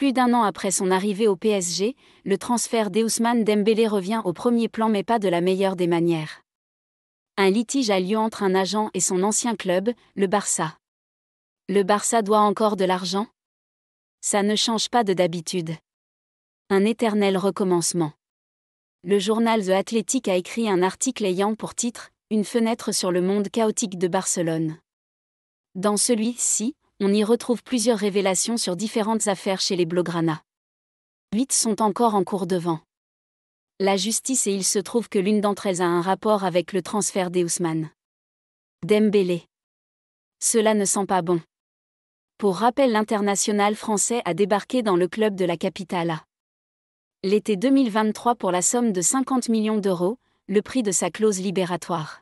Plus d'un an après son arrivée au PSG, le transfert d'Ousmane Dembélé revient au premier plan mais pas de la meilleure des manières. Un litige a lieu entre un agent et son ancien club, le Barça. Le Barça doit encore de l'argent Ça ne change pas de d'habitude. Un éternel recommencement. Le journal The Athletic a écrit un article ayant pour titre Une fenêtre sur le monde chaotique de Barcelone. Dans celui-ci, on y retrouve plusieurs révélations sur différentes affaires chez les Blaugrana. Huit sont encore en cours devant la justice et il se trouve que l'une d'entre elles a un rapport avec le transfert des Dembélé. Cela ne sent pas bon. Pour rappel, l'international français a débarqué dans le club de la capitale L'été 2023 pour la somme de 50 millions d'euros, le prix de sa clause libératoire.